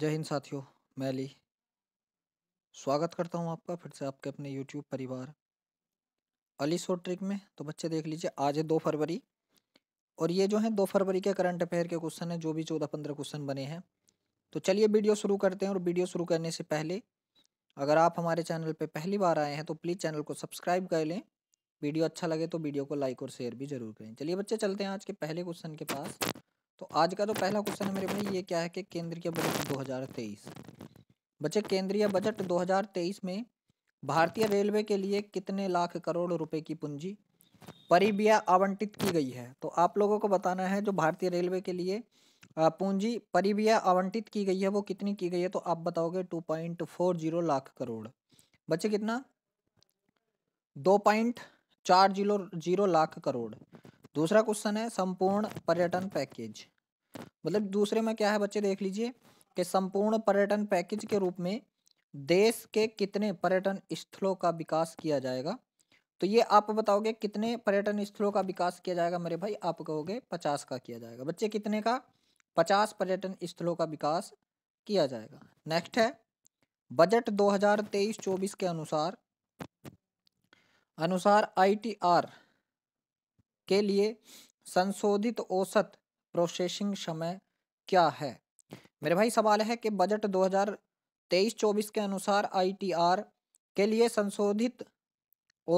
जय हिंद साथियों मैं अली स्वागत करता हूं आपका फिर से आपके अपने यूट्यूब परिवार अली सो ट्रिक में तो बच्चे देख लीजिए आज है दो फरवरी और ये जो है दो फरवरी के करंट अफेयर के क्वेश्चन हैं जो भी चौदह पंद्रह क्वेश्चन बने हैं तो चलिए वीडियो शुरू करते हैं और वीडियो शुरू करने से पहले अगर आप हमारे चैनल पर पहली बार आए हैं तो प्लीज़ चैनल को सब्सक्राइब कर लें वीडियो अच्छा लगे तो वीडियो को लाइक और शेयर भी जरूर करें चलिए बच्चे चलते हैं आज के पहले क्वेश्चन के पास तो आज का तो पहला क्वेश्चन है मेरे भाई ये क्या है कि केंद्रीय बजट 2023 बच्चे केंद्रीय बजट 2023 में भारतीय रेलवे के लिए कितने लाख करोड़ रुपए की पूंजी परिव्यय आवंटित की गई है तो आप लोगों को बताना है जो भारतीय रेलवे के लिए पूंजी परिव्यय आवंटित की गई है वो कितनी की गई है तो आप बताओगे टू लाख करोड़ बच्चे कितना दो पॉइंट चार जीरो जीरो लाख करोड़ दूसरा क्वेश्चन है संपूर्ण पर्यटन पैकेज मतलब दूसरे में क्या है बच्चे देख लीजिए कि संपूर्ण पर्यटन पैकेज के रूप में देश के कितने पर्यटन स्थलों का विकास किया जाएगा तो ये आप बताओगे कितने पर्यटन स्थलों का विकास किया जाएगा मेरे भाई आप कहोगे पचास का किया जाएगा बच्चे कितने का पचास पर्यटन स्थलों का विकास किया जाएगा नेक्स्ट है बजट 2023-24 के अनुसार अनुसार आईटीआर के लिए संशोधित औसत प्रोसेसिंग समय क्या है मेरे भाई सवाल है कि बजट 2023-24 के अनुसार आईटीआर के लिए संशोधित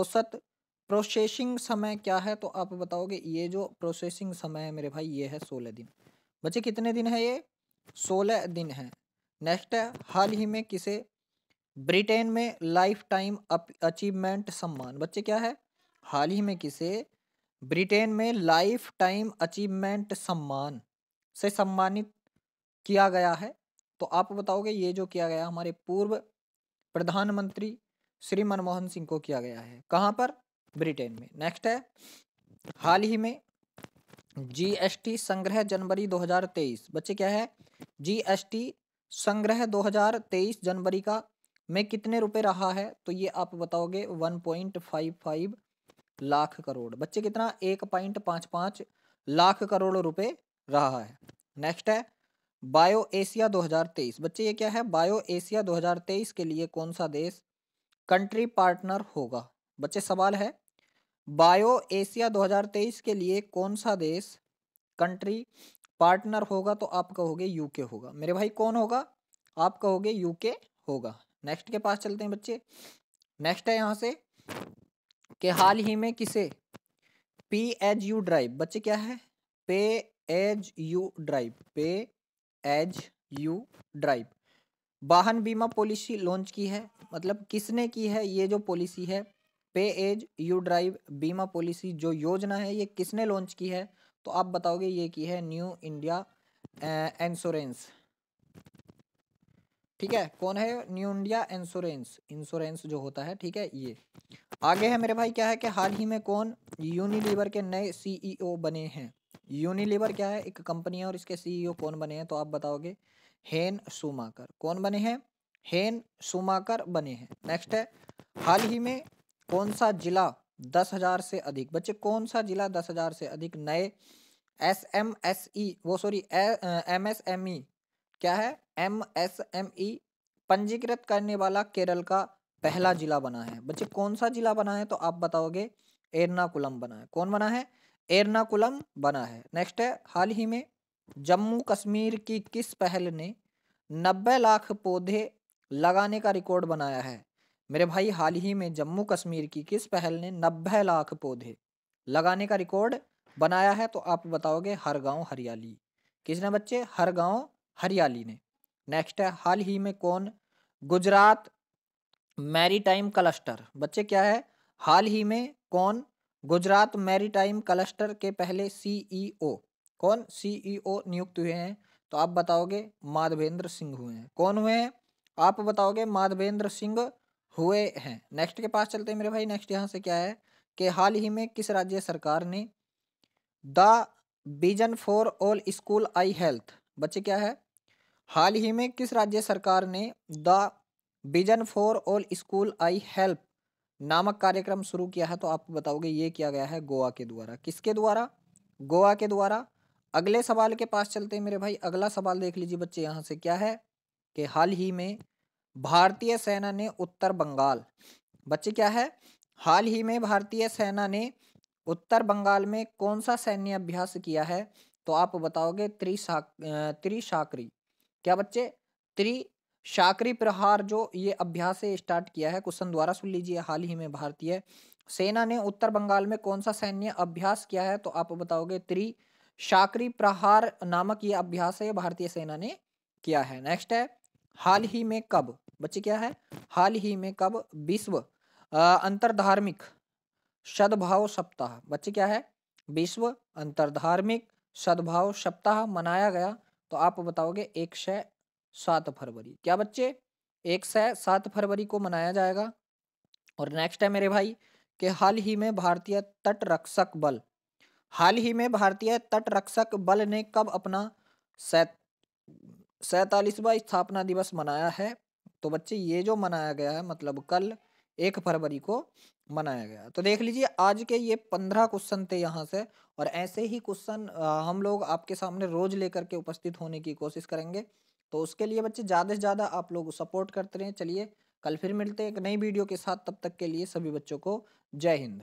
औसत प्रोसेसिंग समय क्या है तो आप बताओगे ये जो प्रोसेसिंग समय है मेरे भाई ये है सोलह दिन बच्चे कितने दिन है ये सोलह दिन है नेक्स्ट है हाल ही में किसे ब्रिटेन में लाइफ टाइम अचीवमेंट सम्मान बच्चे क्या है हाल ही में किसे ब्रिटेन में लाइफ टाइम अचीवमेंट सम्मान से सम्मानित किया गया है तो आप बताओगे ये जो किया गया हमारे पूर्व प्रधानमंत्री श्री मनमोहन सिंह को किया गया है कहाँ पर ब्रिटेन में नेक्स्ट है हाल ही में जीएसटी संग्रह जनवरी 2023 बच्चे क्या है जीएसटी संग्रह 2023 जनवरी का में कितने रुपए रहा है तो ये आप बताओगे 1.55 लाख करोड़ बच्चे कितना एक पॉइंट पाँच पाँच लाख करोड़ रुपए रहा है नेक्स्ट है बायो एशिया 2023 बच्चे ये क्या है बायो एशिया 2023 के लिए कौन सा देश कंट्री पार्टनर होगा बच्चे सवाल है बायो एशिया 2023 के लिए कौन सा देश कंट्री पार्टनर होगा तो आप कहोगे यूके होगा मेरे भाई कौन होगा आप कहोगे यूके होगा नेक्स्ट के पास चलते हैं बच्चे नेक्स्ट है यहाँ से कि हाल ही में किसे पी एज यू ड्राइव बच्चे क्या है pay as you drive pay as you drive वाहन बीमा पॉलिसी लॉन्च की है मतलब किसने की है ये जो पॉलिसी है पे एज यू ड्राइव बीमा पॉलिसी जो योजना है ये किसने लॉन्च की है तो आप बताओगे ये की है न्यू इंडिया इंश्योरेंस ठीक है कौन है न्यू इंडिया इंश्योरेंस इंश्योरेंस जो होता है ठीक है ये आगे है मेरे भाई क्या है कि हाल ही में कौन यूनिलीवर के नए सीईओ e बने हैं यूनिलीवर क्या है एक कंपनी है और इसके सीईओ e कौन बने हैं तो आप बताओगे हेन सुमाकर कौन बने हैं हेन सुमाकर बने हैं नेक्स्ट है हाल ही में कौन सा जिला दस हजार से अधिक बच्चे कौन सा जिला दस हजार से अधिक नए एस एम एस ई वो sorry M S M E क्या है एम एस एम ई पंजीकृत करने वाला केरल का पहला जिला बना है बच्चे कौन सा जिला बना है तो आप बताओगे एर्नाकुलम बना है कौन बना है एर्नाकुलम बना है नेक्स्ट है हाल ही में जम्मू कश्मीर की किस पहल ने 90 लाख पौधे लगाने का रिकॉर्ड बनाया है मेरे भाई हाल ही में जम्मू कश्मीर की किस पहल ने 90 लाख पौधे लगाने का रिकॉर्ड बनाया है तो आप बताओगे हर गांव हरियाली किसने बच्चे हर गांव हरियाली ने नेक्स्ट है हाल ही में कौन गुजरात मैरीटाइम क्लस्टर बच्चे क्या है हाल ही में कौन गुजरात मैरीटाइम क्लस्टर के पहले सीईओ e कौन सीईओ e नियुक्त हुए हैं तो आप बताओगे माधवेंद्र सिंह हुए हैं कौन हुए हैं आप बताओगे माधवेंद्र सिंह हुए हैं नेक्स्ट के पास चलते हैं मेरे भाई नेक्स्ट यहाँ से क्या है कि हाल ही में किस राज्य सरकार ने the vision for all school eye health बच्चे क्या है हाल ही में किस राज्य सरकार ने the vision for all school eye help नामक कार्यक्रम शुरू किया है तो आप बताओगे ये किया गया है गोवा के द्वारा किसके द्वारा गोवा के द्वारा अगले सवाल के पास चलते हैं मेरे भाई अगला सवाल देख लीजिए बच्चे यहाँ से क्या है कि हाल ही में भारतीय सेना ने उत्तर बंगाल बच्चे क्या है हाल ही में भारतीय सेना ने उत्तर बंगाल में कौन सा सैन्य अभ्यास किया है तो आप बताओगे त्रिशाक त्रिशाकरी क्या बच्चे त्रि शाकरी प्रहार जो ये अभ्यास स्टार्ट किया है क्वेश्चन द्वारा सुन लीजिए हाल ही में भारतीय सेना ने उत्तर बंगाल में कौन सा सैन्य अभ्यास किया है तो आप बताओगे त्रि शाकरी प्रहार नामक ये अभ्यास है भारतीय सेना ने किया है नेक्स्ट है हाल ही में कब बच्चे क्या है हाल ही में कब विश्व अंतरधार्मिक सद्भाव सप्ताह बच्चे क्या है विश्व अंतरधार्मिक सद्भाव सप्ताह मनाया गया तो आप बताओगे एक से सात फरवरी क्या बच्चे एक से सात फरवरी को मनाया जाएगा और नेक्स्ट है मेरे भाई कि हाल ही में भारतीय तटरक्षक बल हाल ही में भारतीय तटरक्षक बल ने कब अपना सैतालीसवा स्थापना दिवस मनाया है तो बच्चे ये जो मनाया गया है मतलब कल एक फरवरी को मनाया गया तो देख लीजिए आज के ये पंद्रह क्वेश्चन थे यहाँ से और ऐसे ही क्वेश्चन हम लोग आपके सामने रोज लेकर के उपस्थित होने की कोशिश करेंगे तो उसके लिए बच्चे ज़्यादा से ज़्यादा आप लोग सपोर्ट करते रहें चलिए कल फिर मिलते हैं एक नई वीडियो के साथ तब तक के लिए सभी बच्चों को जय हिंद